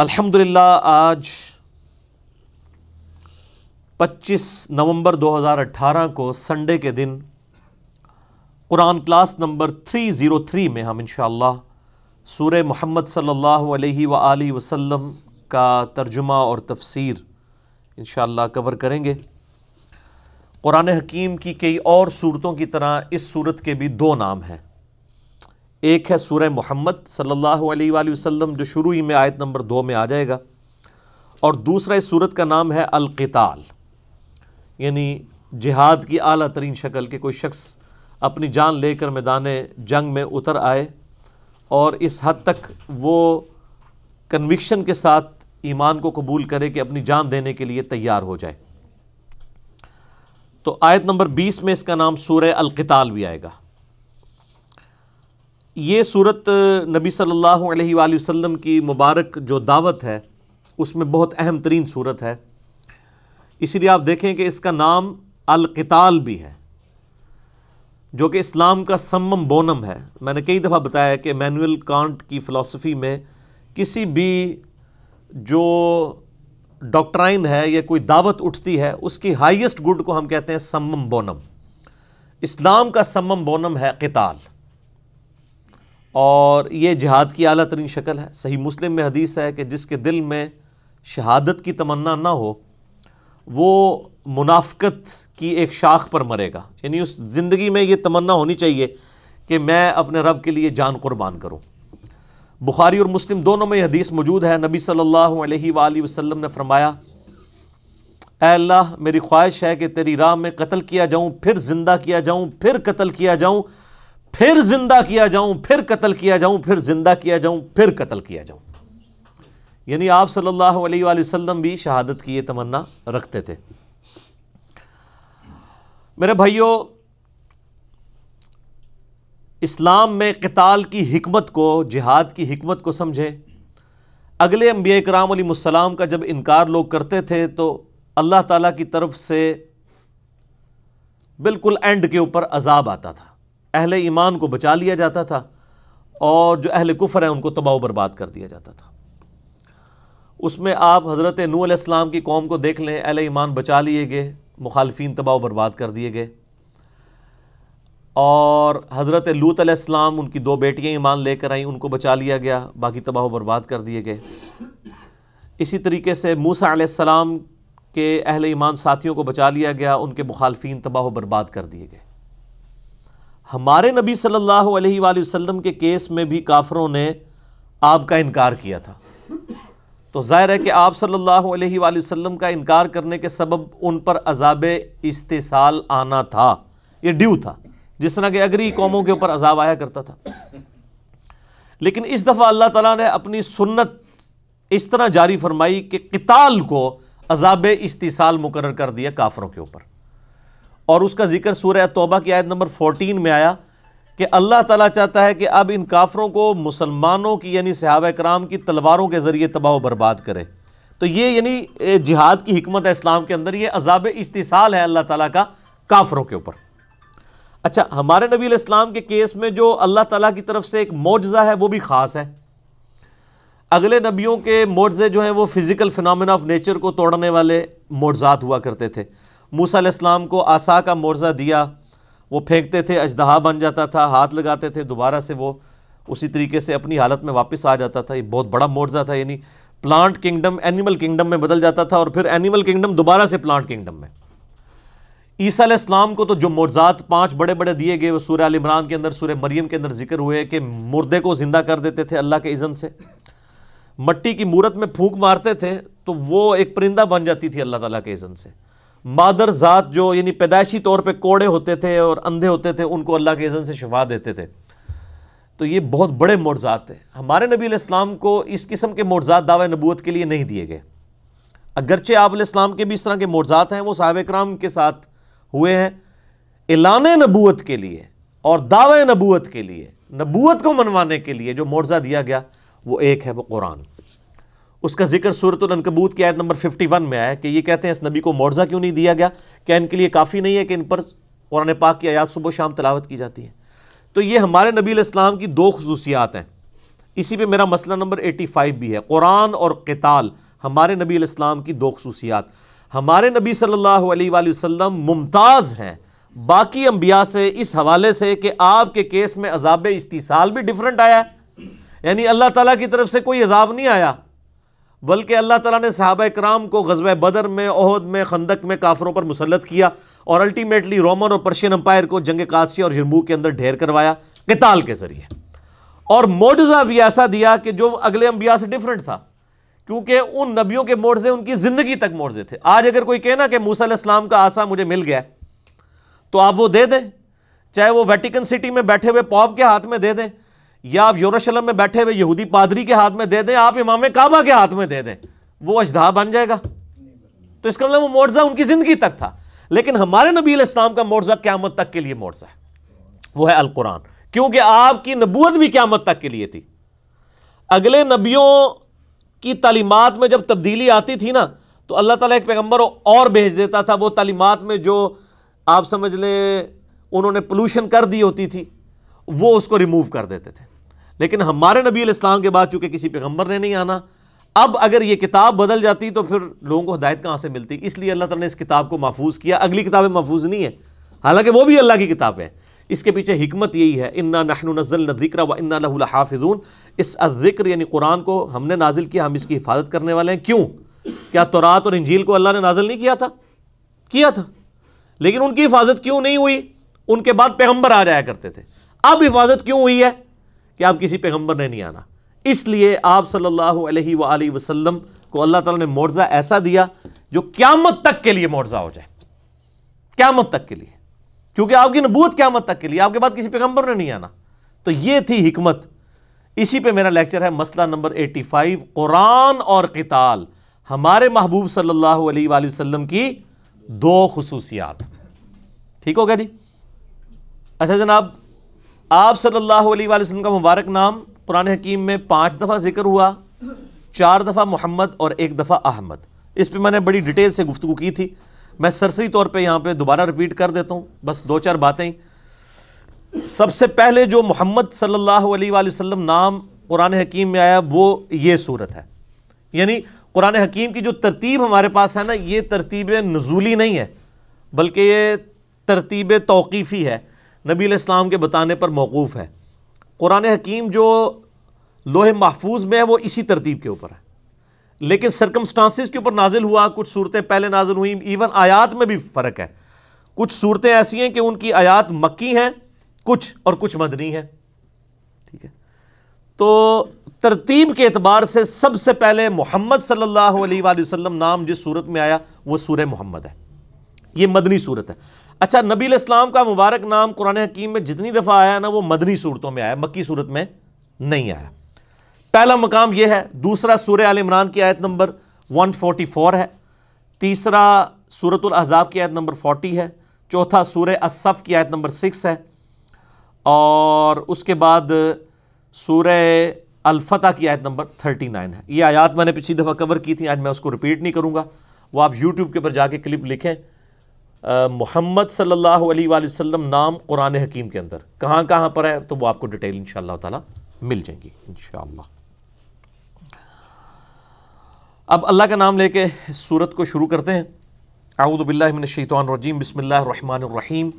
अल्हम्दुलिल्लाह आज 25 नवंबर 2018 को संडे के दिन कुरान क्लास नंबर 303 में हम इन सूर्य मोहम्मद सल्लल्लाहु अलैहि वसल्लम का तर्जुमा और तफसीर इन कवर करेंगे कुरान हकीम की कई और सूरतों की तरह इस सूरत के भी दो नाम हैं एक है सूर्य मोहम्मद सल्लल्लाहु अलैहि वसल्लम जो शुरू ही में आयत नंबर दो में आ जाएगा और दूसरा इस सूरत का नाम है अलकताल यानी जिहाद की अली तरीन शक्ल के कोई शख्स अपनी जान लेकर मैदान जंग में उतर आए और इस हद तक वो कन्विक्शन के साथ ईमान को कबूल करे कि अपनी जान देने के लिए तैयार हो जाए तो आयत नंबर 20 में इसका नाम सूर्य अलकताल भी आएगा ये सूरत नबी सल्लल्लाहु अलैहि वसल्लम की मुबारक जो दावत है उसमें बहुत अहम तरीन सूरत है इसीलिए आप देखें कि इसका नाम अलकताल भी है जो कि इस्लाम का सम्म बोनम है मैंने कई दफ़ा बताया कि मैनुअल कांट की फ़िलासफ़ी में किसी भी जो डॉक्ट्राइन है या कोई दावत उठती है उसकी हाईएस्ट गुड को हम कहते हैं सम्मम बोनम इस्लाम का सम्म बोनम है किताल और ये जहाद की अली तरीन शक्ल है सही मुस्लिम में हदीस है कि जिसके दिल में शहादत की तमन्ना ना हो वो मुनाफ़त की एक शाख पर मरेगा यानी उस ज़िंदगी में ये तमन्ना होनी चाहिए कि मैं अपने रब के लिए जान कुर्बान करूँ बुखारी और मुस्लिम दोनों में यह हदीस मौजूद है नबी सल्लल्लाहु अलैहि वसल्लम ने फरमाया अल्लाह मेरी ख्वाहिश है कि तेरी राह में कत्ल किया जाऊँ फिर ज़िंदा किया जाऊँ फिर कत्ल किया जाऊँ फिर जिंदा किया जाऊं फिर कत्ल किया जाऊं फिर जिंदा किया जाऊं फिर कत्ल किया जाऊं यानी आप सल्लल्लाहु अलैहि वसल्लम भी शहादत की ये तमन्ना रखते थे मेरे भाइयों इस्लाम में कताल की हमत को जिहाद की हमत को समझें अगले अम्बिया कराम सलाम का जब इनकार लोग करते थे तो अल्लाह ताला की तरफ से बिल्कुल एंड के ऊपर अजाब आता था अहल ईमान को बचा लिया जाता था और जो अहल कुफर हैं उनको तबाह बर्बाद कर दिया जाता था उसमें आप हज़रत नू आसमाम की कौम को देख लें अहल ईमान बचा लिए गए मुखालफी तबाह बर्बाद कर दिए गए और हज़रत लूत आसमाम उनकी दो बेटियाँ ईमान लेकर आईं उनको बचा लिया गया बाकी तबाह बर्बाद कर दिए गए इसी तरीके से मूसा आसमाम के अहल ईमान साथियों को बचा लिया गया उनके मुखालफी तबाह बर्बाद कर दिए गए हमारे नबी सल्लल्लाहु अलैहि वसल्लम के केस में भी काफरों ने आपका इनकार किया था तो ज़ाहिर है कि आप सल्लल्लाहु अलैहि वसल्लम का इनकार करने के सबब उन पर अजाब इस्तेसाल आना था ये ड्यू था जिस तरह के अगरी कौमों के ऊपर अजाब आया करता था लेकिन इस दफ़ा अल्लाह तला ने अपनी सुन्नत इस तरह जारी फरमाई कि किताल को अजाब इस्तीसाल मुकर कर दिया काफरों के ऊपर और उसका जिक्र सूर्य तोबा की आयत नंबर 14 में आया कि अल्लाह ताला चाहता है कि अब इन काफरों को मुसलमानों की यानी सहाब कराम की तलवारों के ज़रिए तबाह बर्बाद करे तो ये यानी जिहाद की हमत है इस्लाम के अंदर ये अजाब इस्ताल है अल्लाह तला का काफरों के ऊपर अच्छा हमारे नबी इस्लाम के केस में जो अल्लाह ताला की तरफ से एक मुआजा है वो भी ख़ास है अगले नबियों के मुआजे जो हैं वो फ़िज़िकल फिनमिना ऑफ नेचर को तोड़ने वाले मुआजात हुआ करते थे मूसा इस्लाम को आसा का मुर्जा दिया वो फेंकते थे अजदहा बन जाता था हाथ लगाते थे दोबारा से वो उसी तरीके से अपनी हालत में वापस आ जाता था ये बहुत बड़ा मुर्जा था यानी प्लांट किंगडम एनिमल किंगडम में बदल जाता था और फिर एनिमल किंगडम दोबारा से प्लांट किंगडम में ईसा इस्लाम को तो जो मुर्जात पांच बड़े बड़े दिए गए वो सूर्य इमरान के अंदर सूर्य मरियम के अंदर जिक्र हुए कि मुर्दे को ज़िंदा कर देते थे अल्लाह के इज़न से मट्टी की मूरत में फूक मारते थे तो वो एक परिंदा बन जाती थी अल्लाह ताला के इज़न से मादर मादरजात जो यानी पैदाइशी तौर पर कोड़े होते थे और अंधे होते थे उनको अल्लाह के इज़न से शफा देते थे तो ये बहुत बड़े मोर्जात थे हमारे नबी इस्लाम को इस किस्म के मोर्जात दावे नबूत के लिए नहीं दिए गए अगरचे आप इस्लाम के भी इस तरह के मोर्जात हैं वो साहब कराम के साथ हुए हैं एलान नबूत के लिए और दावे नबूत के लिए नबूत को मनवाने के लिए जो मोर्जा दिया गया वो एक है वो कुरान उसका जिक्र सूरत अनकबूत की आयत नंबर 51 में आया कि ये कहते हैं इस नबी को मुआवजा क्यों नहीं दिया गया क्या इनके लिए काफ़ी नहीं है कि इन पर कुरान पाक की आयात सुबह शाम तलावत की जाती है तो ये हमारे नबी इस्लाम की दो खसूसियात हैं इसी पे मेरा मसला नंबर 85 भी है कुरान और कताल हमारे नबी इस्लाम की दो खसूसियात हमारे नबी सल्लल्लाहु अलैहि वसल्लम मुमताज़ हैं बाकी अम्बिया से इस हवाले से कि आपके केस में अजाब इस्तीसाल भी डिफरेंट आया यानी अल्लाह ताला की तरफ से कोई अजाब नहीं आया बल्कि अल्लाह ताला ने साहब कराम को गजब बदर में अहद में खंदक में काफरों पर मुसलत किया और अल्टीमेटली रोमन और पर्शियन अम्पायर को जंग कादसी और हिरमू के अंदर ढेर करवाया किताल के ज़रिए और मोजा भी ऐसा दिया कि जो अगले अम्बिया से डिफरेंट था क्योंकि उन नबियों के मोर्जे उनकी ज़िंदगी तक मोर्जे थे आज अगर कोई कहना कि इस्लाम का आसा मुझे मिल गया तो आप वो दे दें चाहे वो वेटिकन सिटी में बैठे हुए पॉप के हाथ में दे दें या आप यूरोशलम में बैठे हुए यहूदी पादरी के हाथ में दे दें आप इमाम काबा के हाथ में दे दें वो अजधा बन जाएगा तो इसका मतलब वो मुआवजा उनकी ज़िंदगी तक था लेकिन हमारे नबी इस्लाम का मुआवजा क्यामत तक के लिए मोर्जा है वो है अलकुरान क्योंकि आपकी नबूत भी क्यामत तक के लिए थी अगले नबियों की तलीमत में जब तब्दीली आती थी ना तो अल्लाह ताला एक पैगम्बर और भेज देता था वो तालीमत में जो आप समझ लें उन्होंने पोल्यूशन कर दी होती थी वो उसको रिमूव कर देते थे लेकिन हमारे नबी इस्लाम के बाद चूंकि किसी पैगम्बर ने नहीं आना अब अगर ये किताब बदल जाती तो फिर लोगों को हदायत कहाँ से मिलती इसलिए अल्लाह तला ने इस किताब को महफूज किया अगली किताबें महफूज नहीं है हालांकि वो भी अल्लाह की किताब है इसके पीछे हमत यही है इन्ना नजल जिक्र व इन्ना लहाफिजून इस जिक्र यानी कुरान को हमने नाजिल किया हम इसकी हिफाजत करने वाले हैं क्यों क्या तोरात और इंजील को अल्लाह ने नाजिल नहीं किया था किया था लेकिन उनकी हिफाजत क्यों नहीं हुई उनके बाद पैगम्बर आ जाया करते थे अब हिफाजत क्यों हुई है कि आप किसी पैगंबर ने नहीं आना इसलिए आप सल्लल्लाहु अलैहि वसल्लम को अल्लाह ताला ने मुआवजा ऐसा दिया जो क्यामत तक के लिए मुआवजा हो जाए क्यामत तक के लिए क्योंकि आपकी नबूत क्यामत तक के लिए आपके बाद किसी पैगंबर ने नहीं आना तो ये थी हिकमत इसी पर मेरा लेक्चर है मसला नंबर फाइव कुरान और किताल हमारे महबूब सल्लल्लाहु अलैहि वसल्लम की दो खसूसियात ठीक हो गया जी अच्छा जनाब आप सल्लल्लाहु अलैहि वसल्लम का मुबारक नाम कुरान हकीम में पाँच दफ़ा जिक्र हुआ चार दफ़ा मोहम्मद और एक दफ़ा अहमद इस पर मैंने बड़ी डिटेल से गुफ्तु की थी मैं सरसरी तौर पर यहाँ पर दोबारा रिपीट कर देता हूँ बस दो चार बातें सबसे पहले जो मोहम्मद सल्ला अलैहि नाम कुरान हकीम में आया वो ये सूरत है यानी कुरान हकीम की जो तरतीब हमारे पास है ना ये तरतीब नजूली नहीं है बल्कि ये तरतीब तौकीफ़ी है नबी इस्लाम के बताने पर मौकूफ़ है कुरान हकीम जो लोहे महफूज में है वो इसी तरतीब के ऊपर है लेकिन सरकमस्टांसिस के ऊपर नाजिल हुआ कुछ सूरतें पहले नाजिल हुई इवन आयात में भी फ़र्क है कुछ सूरतें ऐसी हैं कि उनकी आयात मक्की हैं कुछ और कुछ मदनी हैं ठीक है तो तरतीब के अतबार से सबसे पहले मोहम्मद सल्ला वसम नाम जिस सूरत में आया वह सूर मोहम्मद है ये मदनी सूरत है अच्छा नबी इस्लाम का मुबारक नाम कुरान हकीम में जितनी दफ़ा आया ना वो मदनी सूरतों में आया मक्की सूरत में नहीं आया पहला मकाम यह है दूसरा सूर्य आल इमरान की आयत नंबर 144 है तीसरा सूरत अजाब की आयत नंबर 40 है चौथा सूर असफ़ की आयत नंबर 6 है और उसके बाद सूर अलफ़ा की आयत नंबर 39 है ये आयात मैंने पिछली दफ़ा कवर की थी आज मैं उसको रिपीट नहीं करूँगा वो आप यूट्यूब के ऊपर जाके क्लिप लिखें मोहम्मद सल्लल्लाहु अलैहि वसल्लम नाम कुरान हकीम के अंदर कहाँ कहाँ पर है तो वो आपको डिटेल इन ताला मिल जाएंगी इन अब अल्लाह का नाम लेके सूरत को शुरू करते हैं आऊदबिल्लिन आऊदबिल्लाशैतरजीम बसमीम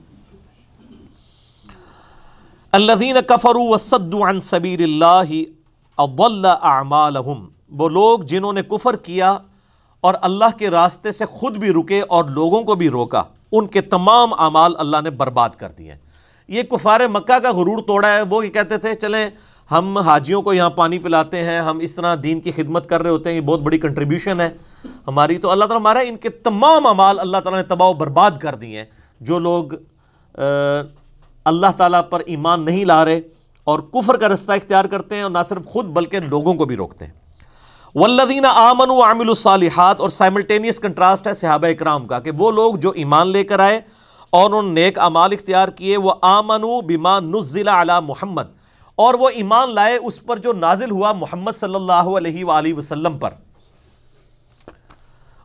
अल्लादीन कफ़रू वसद्दन सबीर अवल्ल आमालहम वो लोग जिन्होंने कुफ़र किया और अल्लाह के रास्ते से खुद भी रुके और लोगों को भी रोका उनके तमाम अमाल अल्लाह ने बर्बाद कर दिए ये कुफार मक्का का गुरूर तोड़ा है वो ये कहते थे चलें हम हाजियों को यहाँ पानी पिलाते हैं हम इस तरह दीन की खिदमत कर रहे होते हैं ये बहुत बड़ी कंट्रीब्यूशन है हमारी तो अल्लाह ताला हमारा इनके तमाम अमाल अल्लाह ताला ने तबाह बर्बाद कर दिए हैं जो लोग अल्लाह ताला पर ईमान नहीं ला रहे और कुफर का रास्ता इख्तियार करते हैं और ना सिर्फ खुद बल्कि लोगों को भी रोकते हैं वल्लदीन आमन सालिहात और साइमल्टेनियस कंट्रास्ट है सिहाब इक्राम का कि वो लोग जो ईमान लेकर आए और उन्होंने नेक अमाल इख्तियार किए वह आमनु बिमा नुजिला अला मोहम्मद और वह ईमान लाए उस पर जो नाजिल हुआ मोहम्मद सल्ला वसलम पर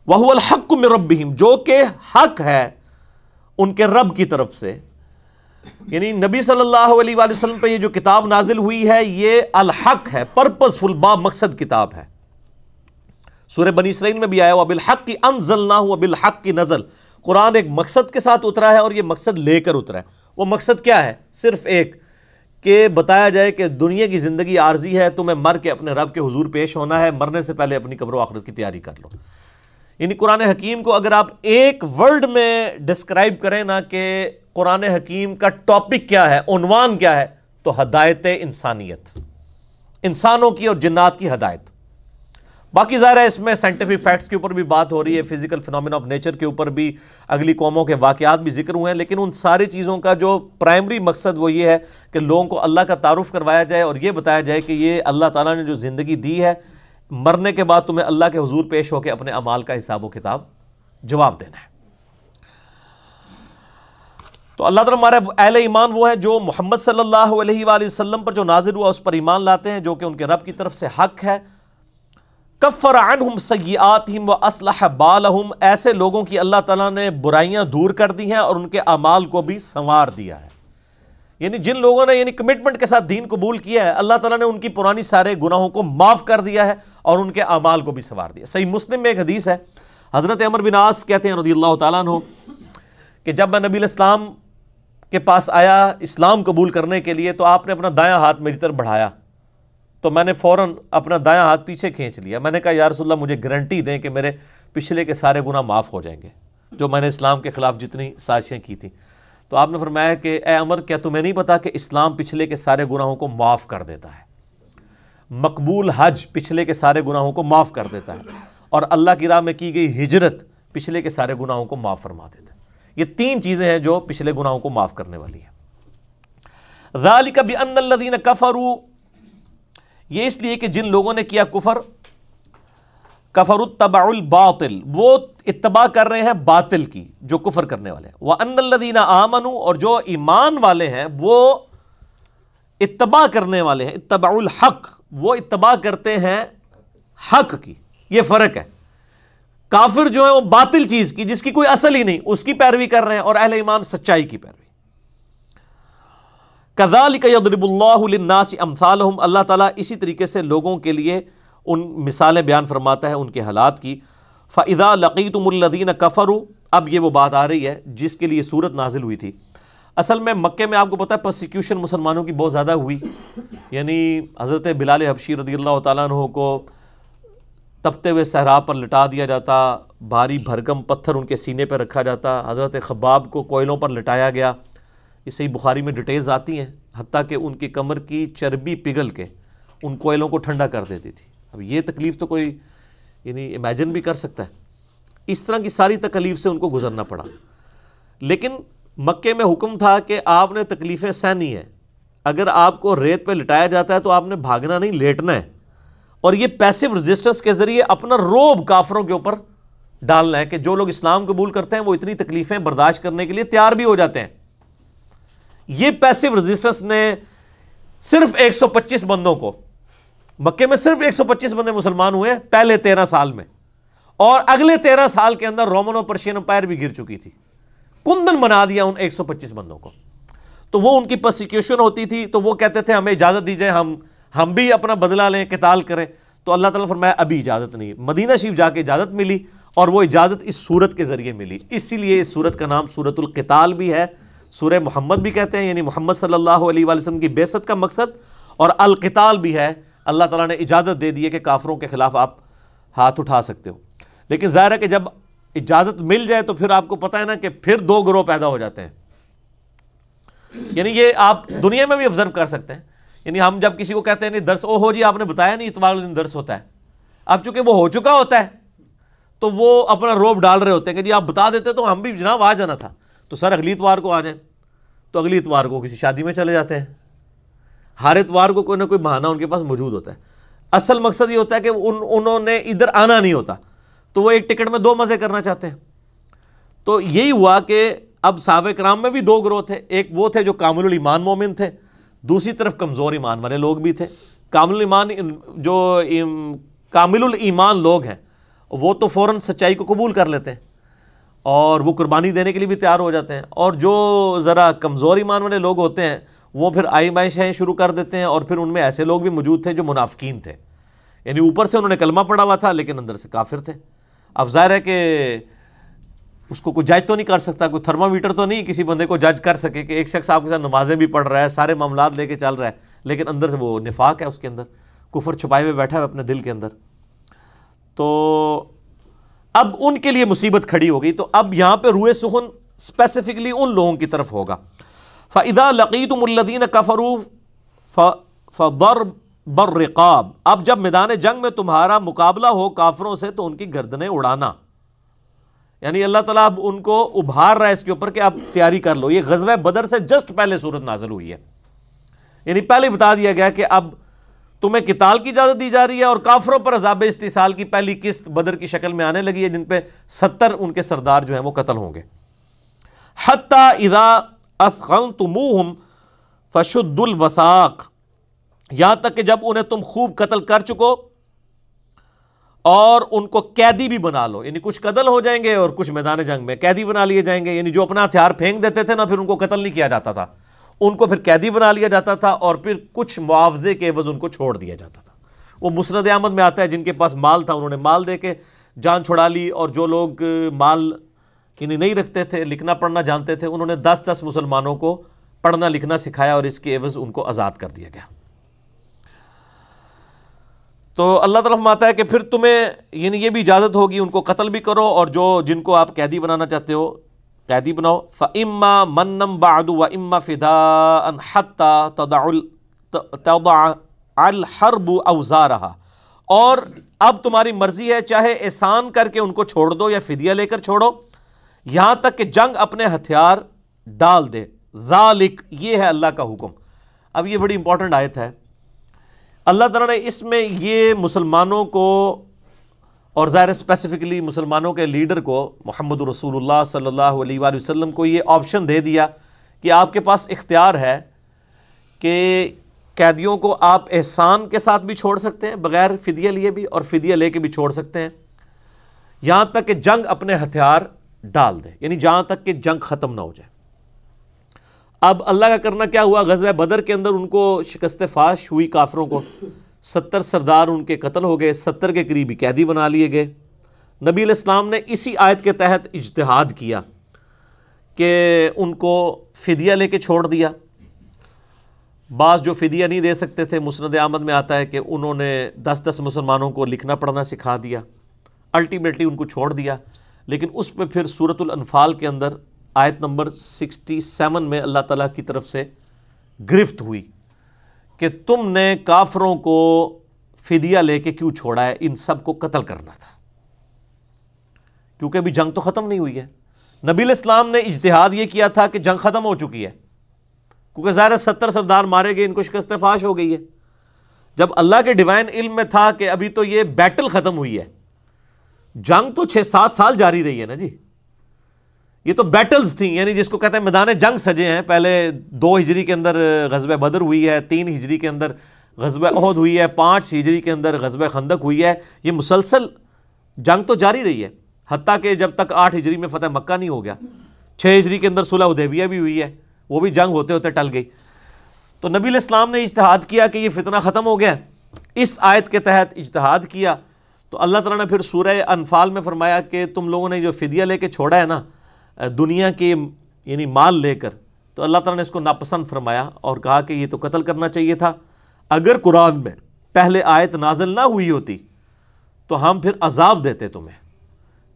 वह हक मरबिम जो कि हक है उनके रब की तरफ से यानी नबी सल्लल्लाहु अलैहि वसल्लम पर ये जो किताब नाजिल हुई है ये अलहक है पर्पसफुल बा मकसद किताब है सूर्य बनी इसराइल में भी आया हुआ बिलहक की अनजल ना हुआ बिलहक की नज़ल कुरान एक मकसद के साथ उतरा है और ये मकसद लेकर उतरा है वो मकसद क्या है सिर्फ एक कि बताया जाए कि दुनिया की ज़िंदगी आर्जी है तुम्हें मर के अपने रब के हजूर पेश होना है मरने से पहले अपनी कब्र आखरत की तैयारी कर लो यानी कुरान हकीम को अगर आप एक वर्ड में डिस्क्राइब करें ना कि कुरान हकीम का टॉपिक क्या है उनवान क्या है तो हदायत इंसानियत इंसानों की और जन्नात की हदायत बाकी ज़ाहिर है इसमें साइंटिफिक फैक्ट्स के ऊपर भी बात हो रही है फिजिकल फिनमिन ऑफ नेचर के ऊपर भी अगली कौमों के वाक़ात भी जिक्र हुए हैं लेकिन उन सारी चीज़ों का जो प्राइमरी मकसद वो ये है कि लोगों को अल्लाह का तारुफ करवाया जाए और ये बताया जाए कि ये अल्लाह ताला ने जो ज़िंदगी दी है मरने के बाद तुम्हें अल्लाह के हजूर पेश होकर अपने अमाल का हिसाब व किताब जवाब देना है तो अल्लाह तला हमारे अहल ईमान वो है जो मोहम्मद सल्ला वसम पर जो नाजिर हुआ उस पर ईमान लाते हैं जो कि उनके रब की तरफ से हक है कफ़र हम सयातम व असलह बालहम ऐसे लोगों की अल्लाह ताला ने बुराइयां दूर कर दी हैं और उनके अमाल को भी संवार दिया है यानी जिन लोगों ने यानी कमिटमेंट के साथ दीन कबूल किया है अल्लाह ताला ने उनकी पुरानी सारे गुनाहों को माफ़ कर दिया है और उनके अमाल को भी संवार दिया सही मुस्लिम में एक हदीस है हज़रत अमर बिन आस कहते हैं रदी अल्लाह तु कि जब मैं नबी इस्लाम के पास आया इस्लाम कबूल करने के लिए तो आपने अपना दाया हाथ मेरी तरफ बढ़ाया तो मैंने फ़ौर अपना दायां हाथ पीछे खींच लिया मैंने कहा यार रसोल्ला मुझे गारंटी दें कि मेरे पिछले के सारे गुना माफ़ हो जाएंगे जो मैंने इस्लाम के ख़िलाफ़ जितनी साजिशें की थी तो आपने फरमाया कि ए अमर क्या तुम्हें नहीं पता कि इस्लाम पिछले के सारे गुनाहों को माफ़ कर देता है मकबूल हज पिछले के सारे गुनाहों को माफ़ कर देता है और अल्लाह की राह में की गई हिजरत पिछले के सारे गुनाहों को माफ़ फरमा देता है ये तीन चीज़ें हैं जो पिछले गुनाहों को माफ़ करने वाली है ज़ालिक भी अन्नल्लज़ीन कफ़रू ये इसलिए कि जिन लोगों ने किया कुफर कफरुत्तबाउल बातिल वो इतबा कर रहे हैं बातिल की जो कुफर करने वाले हैं वह अनदीना आमनु और जो ईमान वाले हैं वो इतबा करने वाले हैं इतबाउल हक वो इतबा करते हैं हक की ये फ़र्क है काफिर जो है वो बातिल चीज़ की जिसकी कोई असल ही नहीं उसकी पैरवी कर रहे हैं और अहल ईमान सच्चाई की पैरवी कज़ालिकदरबुल्लासी अमसाल अल्लाह ताली इसी तरीके से लोगों के लिए उन मिसालें बयान फरमाता है उनके हालात की फ़ाइज़ा कफ़र कफ़रू अब ये वो बात आ रही है जिसके लिए सूरत नाजिल हुई थी असल में मक्के में आपको पता है प्रोसिक्यूशन मुसलमानों की बहुत ज़्यादा हुई यानी हज़रत बिलाल हबशी रदी अल्लाह तु को तपते हुए सहरा पर लटा दिया जाता भारी भरकम पत्थर उनके सीने पर रखा जाता हज़रत खबाब को कोयलों पर लटाया गया इसे ही बुखारी में डिटेल्स आती हैं हती कि उनकी कमर की चर्बी पिघल के उन कोयलों को ठंडा कर देती थी अब ये तकलीफ़ तो कोई यानी इमेजिन भी कर सकता है इस तरह की सारी तकलीफ़ से उनको गुजरना पड़ा लेकिन मक्के में हुक्म था कि आपने तकलीफ़ें सहनी हैं अगर आपको रेत पर लिटाया जाता है तो आपने भागना नहीं लेटना है और ये पैसिव रजिस्टेंस के ज़रिए अपना रोब काफरों के ऊपर डालना है कि जो लोग इस्लाम कबूल करते हैं वो इतनी तकलीफ़ें बर्दाश्त करने के लिए तैयार भी हो जाते हैं ये पैसिव रेजिस्टेंस ने सिर्फ 125 बंदों को मक्के में सिर्फ 125 बंदे मुसलमान हुए पहले तेरह साल में और अगले तेरह साल के अंदर रोमन और पर्शियन अंपायर भी गिर चुकी थी कुंदन बना दिया उन 125 बंदों को तो वो उनकी प्रोसिक्यूशन होती थी तो वो कहते थे हमें इजाज़त दी जाए हम हम भी अपना बदला लें किताल करें तो अल्लाह तला फरमाया अभी इजाज़त नहीं मदीना शरीफ जाके इजाज़त मिली और वो इजाज़त इस सूरत के ज़रिए मिली इसीलिए इस सूरत का नाम सूरतुल किताल भी है सूर्य मोहम्मद भी कहते हैं यानी मोहम्मद सल्लल्लाहु अलैहि की बेसत का मकसद और अलकताल भी है अल्लाह ताला ने इजाज़त दे दी है कि काफरों के ख़िलाफ़ आप हाथ उठा सकते हो लेकिन ज़ाहिर है कि जब इजाज़त मिल जाए तो फिर आपको पता है ना कि फिर दो ग्रोह पैदा हो जाते हैं यानी ये आप दुनिया में भी ऑब्ज़र्व कर सकते हैं यानी हम जब किसी को कहते हैं नहीं दर्स ओ हो जी आपने बताया नहीं इतवार दिन दर्स होता है अब चूंकि वो हो चुका होता है तो वो अपना रोब डाल रहे होते हैं कि जी आप बता देते तो हम भी जनाब आ जाना था तो सर अगली इतवार को आ जाए तो अगली इतवार को किसी शादी में चले जाते हैं हर इतवार को कोई ना कोई बहाना उनके पास मौजूद होता है असल मकसद ये होता है कि उन उन्होंने इधर आना नहीं होता तो वो एक टिकट में दो मज़े करना चाहते हैं तो यही हुआ कि अब सबक राम में भी दो ग्रोह थे एक वो थे जो कामिल ईमान मोमिन थे दूसरी तरफ कमज़ोर ईमान वाले लोग भी थे कामिल ईमान जो कामिल ईमान लोग हैं वो तो फ़ौर सच्चाई को कबूल कर लेते हैं और वो कुर्बानी देने के लिए भी तैयार हो जाते हैं और जो ज़रा कमज़ोर ईमान वाले लोग होते हैं वो फिर आई माइशाएँ शुरू कर देते हैं और फिर उनमें ऐसे लोग भी मौजूद थे जो मुनाफिकीन थे यानी ऊपर से उन्होंने कलमा पढ़ा हुआ था लेकिन अंदर से काफिर थे अब ज़ाहिर है कि उसको कोई जज तो नहीं कर सकता कोई थर्मामीटर तो नहीं किसी बंदे को जज कर सके कि एक शख्स आपके साथ नमाजें भी पढ़ रहा है सारे मामला लेके चल रहा है लेकिन अंदर से वो निफाक है उसके अंदर कुफर छुपाए हुए बैठा है अपने दिल के अंदर तो अब उनके लिए मुसीबत खड़ी हो गई तो अब यहां पर रूए सुखन स्पेसिफिकली उन लोगों की तरफ होगा फ़ैदा लकीतमल्लिन कफरूफ फ़र बर्रकाब अब जब मैदान जंग में तुम्हारा मुकाबला हो काफरों से तो उनकी गर्दनें उड़ाना यानी अल्लाह ताला अब उनको उभार रहा है इसके ऊपर कि आप तैयारी कर लो ये गजब बदर से जस्ट पहले सूरत नाजल हुई है यानी पहले बता दिया गया कि अब तुम्हें किताल की इजाज़त दी जा रही है और काफरों पर अजाब इस्तीसाल की पहली किस्त बदर की शक्ल में आने लगी है जिन पे सत्तर उनके सरदार जो हैं वो कत्ल होंगे हती इज़ा तुम फशुद्दुल वसाक यहां तक कि जब उन्हें तुम खूब कत्ल कर चुको और उनको कैदी भी बना लो यानी कुछ कत्ल हो जाएंगे और कुछ मैदान जंग में कैदी बना लिए जाएंगे यानी जो अपना हथियार फेंक देते थे ना फिर उनको कत्ल नहीं किया जाता था उनको फिर कैदी बना लिया जाता था और फिर कुछ मुआवजे के एवज उनको छोड़ दिया जाता था वो मुसरद आमद में आता है जिनके पास माल था उन्होंने माल दे के जान छुड़ा ली और जो लोग माल यानी नहीं रखते थे लिखना पढ़ना जानते थे उन्होंने दस दस मुसलमानों को पढ़ना लिखना सिखाया और इसके एवज उनको आज़ाद कर दिया गया तो अल्लाह तरफ माता है कि फिर तुम्हें यानी ये भी इजाज़त होगी उनको कत्ल भी करो और जो जिनको आप कैदी बनाना चाहते हो कैदी बनाओ इम्मा मन्नम बाद व इम्मा फ़िदा हत्ता तदाउल हरबू अवज़ा रहा और अब तुम्हारी मर्जी है चाहे एहसान करके उनको छोड़ दो या फिदिया लेकर छोड़ो यहां तक कि जंग अपने हथियार डाल दे रालिक ये है अल्लाह का हुक्म अब ये बड़ी इंपॉर्टेंट आयत है अल्लाह तला ने इसमें ये मुसलमानों को और ज़ाहिर स्पेसिफ़िकली मुसलमानों के लीडर को मोहम्मद रसूल सल्ला वसम को ये ऑप्शन दे दिया कि आपके पास इख्तियार है कि कैदियों को आप एहसान के साथ भी छोड़ सकते हैं बग़ैर फदिया लिए भी और फ़दिया ले भी छोड़ सकते हैं यहाँ तक कि जंग अपने हथियार डाल दे यानी जहाँ तक कि जंग ख़त्म ना हो जाए अब अल्लाह का करना क्या हुआ गजब बदर के अंदर उनको शिकस्त फाश हुई काफरों को सत्तर सरदार उनके कत्ल हो गए सत्तर के करीब कैदी बना लिए गए नबी इस्लाम ने इसी आयत के तहत इजतहाद किया कि उनको फदिया लेके छोड़ दिया बाज़ जो फदिया नहीं दे सकते थे मुसनद आमद में आता है कि उन्होंने दस दस मुसलमानों को लिखना पढ़ना सिखा दिया अल्टीमेटली उनको छोड़ दिया लेकिन उस पर फिर सूरतुल्फाल के अंदर आयत नंबर सिक्सटी सेवन में अल्लाह ताला की तरफ से गिरफ्त हुई कि तुमने काफरों को फिदिया लेके क्यों छोड़ा है इन सब को कत्ल करना था क्योंकि अभी जंग तो ख़त्म नहीं हुई है नबील इस्लाम ने इजतहाद ये किया था कि जंग ख़त्म हो चुकी है क्योंकि ज़ाहिर सत्तर सरदार मारे गए इनको शिकस्त फाश हो गई है जब अल्लाह के डिवाइन इल्म में था कि अभी तो ये बैटल ख़त्म हुई है जंग तो छः सात साल जारी रही है ना जी ये तो बैटल्स थी यानी जिसको कहते हैं मैदान जंग सजे हैं पहले दो हिजरी के अंदर गजब बदर हुई है तीन हिजरी के अंदर गजब अहद हुई है पाँच हिजरी के अंदर गजब खंदक हुई है ये मुसलसल जंग तो जारी रही है हती के जब तक आठ हिजरी में फतेह मक्का नहीं हो गया छः हिजरी के अंदर सुलह उदेबिया भी हुई है वो भी जंग होते होते टल गई तो नबी इस्लाम ने इजतहाद किया कि ये फितना ख़त्म हो गया इस आयत के तहत इजतहाद किया तो अल्लाह तला ने फिर सूर्य अनफाल में फरमाया कि तुम लोगों ने जो फ़िदिया लेके छोड़ा है ना दुनिया के यानी माल लेकर तो अल्लाह ताला ने इसको नापसंद फरमाया और कहा कि ये तो कत्ल करना चाहिए था अगर कुरान में पहले आयत नाजल ना हुई होती तो हम फिर अजाब देते तुम्हें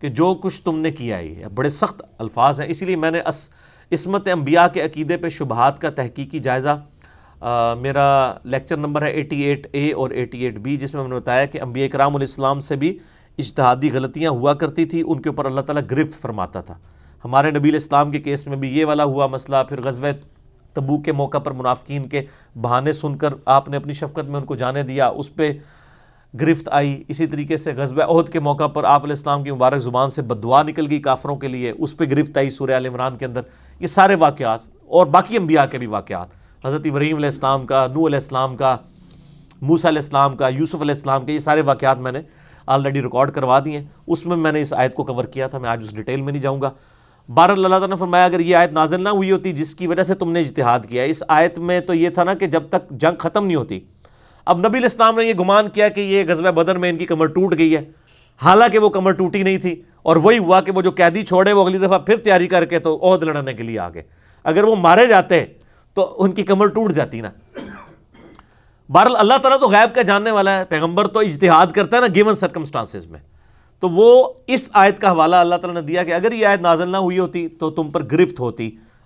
कि जो कुछ तुमने किया है बड़े सख्त अल्फाज हैं इसीलिए मैंने अस इसमत अम्बिया के अकीदे पर शुबहात का तहकीकी जायज़ा मेरा लेक्चर नंबर है एटी एट ए और एटी एट बी जिसमें हमने बताया कि अम्बिया कराम से भी इजतहादी गलतियाँ हुआ करती थी उनके ऊपर अल्लाह ताला गिरफ्त फरमाता था हमारे नबी इस्लाम के केस में भी ये वाला हुआ मसला फिर गजब तबू के मौका पर मुनाफिकीन के बहाने सुनकर आपने अपनी शफकत में उनको जाने दिया उस पर गिरफ्त आई इसी तरीके से गजब अहद के मौका पर आप इस्लाम की मुबारक ज़ुबान से बदुआ निकल गई काफरों के लिए उस पर गिरफ्त आई सूर्य इमरान के अंदर ये सारे वाक़ात और बाकी अम्बिया के भी वाक़ात हज़रत इब्रीम इस्लाम का नू इस्लाम का मूसा इस्लाम का यूसुफ़ इस्लाम के ये सारे वाक़ात मैंने ऑलरेडी रिकॉर्ड करवा दिए उसमें मैंने इस आयत को कवर किया था मैं आज उस डिटेल में नहीं जाऊँगा बहरल अल्लाह ने फरमाया अगर ये आयत नाजिल ना हुई होती जिसकी वजह से तुमने इजतहाद किया इस आयत में तो ये था ना कि जब तक जंग ख़त्म नहीं होती अब नबी इस्लाम ने यह गुमान किया कि ये गजब बदर में इनकी कमर टूट गई है हालांकि वो कमर टूटी नहीं थी और वही हुआ कि वो जो कैदी छोड़े वो अगली दफ़ा फिर तैयारी करके तो अहद लड़ने के लिए आ गए अगर वो मारे जाते तो उनकी कमर टूट जाती ना बहरल अल्लाह तला तो गैब का जानने वाला है पैगम्बर तो इजतहाद करता है ना गिवन सर्कमस्टांसिस में तो वो इस आयत का हवाला अल्लाह तला ने दिया कि अगर ये आयत नाजिल ना हुई होती तो तुम पर गिरफ्त होती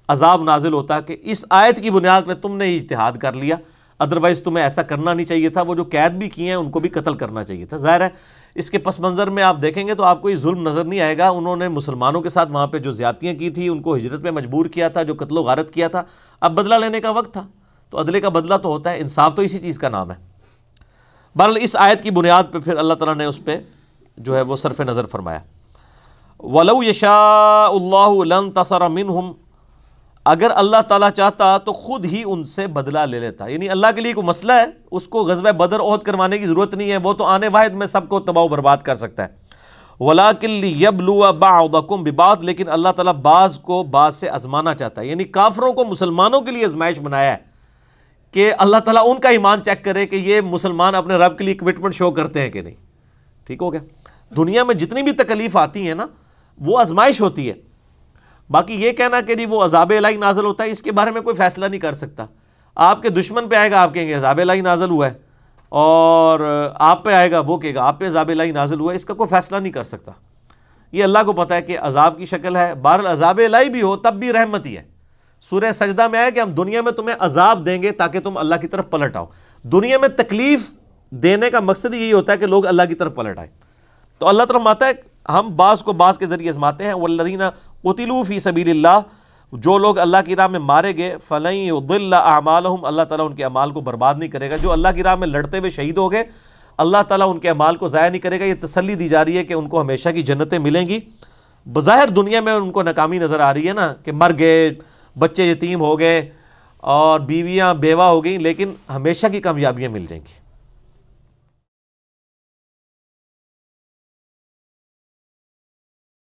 अजाब नाजिल होता कि इस आयत की बुनियाद पर तुमने इजतहाद कर लिया अदरवाइज़ तुम्हें ऐसा करना नहीं चाहिए था वो जो कैद भी किए हैं उनको भी कत्ल करना चाहिए था ज़ाहिर है इसके पस मंज़र में आप देखेंगे तो आपको ये जुल्म नज़र नहीं आएगा उन्होंने मुसलमानों के साथ वहाँ पर जो ज़्यादतियाँ की थी उनको हिजरत पर मजबूर किया था जो कत्लो गारत किया था अब बदला लेने का वक्त था तो अदले का बदला तो होता है इंसाफ तो इसी चीज़ का नाम है बहरल इस आयत की बुनियाद पर फिर अल्लाह तला ने उस पर जो है वो सरफ नज़र फरमाया वलऊ यशाल्लान तसर मिन हम अगर अल्लाह ताला चाहता तो ख़ुद ही उनसे बदला ले लेता यानी अल्लाह के लिए कोई मसला है उसको गजब बदर ओहद करवाने की ज़रूरत नहीं है वो तो आने वाद में सबको तबाह बर्बाद कर सकता है वला किल्ली बाकुम बिबात लेकिन अल्लाह ताला बाज़ को बाज से आजमाना चाहता है यानी काफरों को मुसलमानों के लिए आजमाइश बनाया है कि अल्लाह ताला उनका ईमान चेक करे कि ये मुसलमान अपने रब के लिए कमिटमेंट शो करते हैं कि नहीं ठीक हो गया दुनिया में जितनी भी तकलीफ आती है ना वो आजमाइश होती है बाकी ये कहना कि जी वो अजाब लाई नाजल होता है इसके बारे में कोई फैसला नहीं कर सकता आपके दुश्मन पे आएगा आप कहेंगे अजाब लाई नाजल हुआ है और आप पे आएगा वो कहेगा आप पे अजाब लाई नाजल हुआ है इसका कोई फैसला नहीं कर सकता ये अल्लाह को पता है कि अजाब की शक्ल है बहर अजाब लाई भी हो तब भी रहमत ही है सूर्य सजदा में आया कि हम दुनिया में तुम्हें अजाब देंगे ताकि तुम अल्लाह की तरफ पलट आओ दुनिया में तकलीफ़ देने का मकसद यही होता है कि लोग अल्लाह की तरफ पलट आए तो अल्लाह तरमाता है हम बास को बास के ज़रिए आजमाते हैं वल्लिना उतिलू फ़ी सबील जो लोग अल्लाह की राह में मारे गए फ़लई उदिल्लामाल अल्लाह ताला उनके अमाल को बर्बाद नहीं करेगा जो अल्लाह की राह में लड़ते हुए शहीद हो गए अल्लाह ताला उनके अमाल को ज़ाया नहीं करेगा ये तसली दी जा रही है कि उनको हमेशा की जन्नतें मिलेंगी बज़ाहिर दुनिया में उनको नाकामी नज़र आ रही है ना कि मर गए बच्चे यतीम हो गए और बीवियाँ बेवा हो गई लेकिन हमेशा की कामयाबियाँ मिल जाएंगी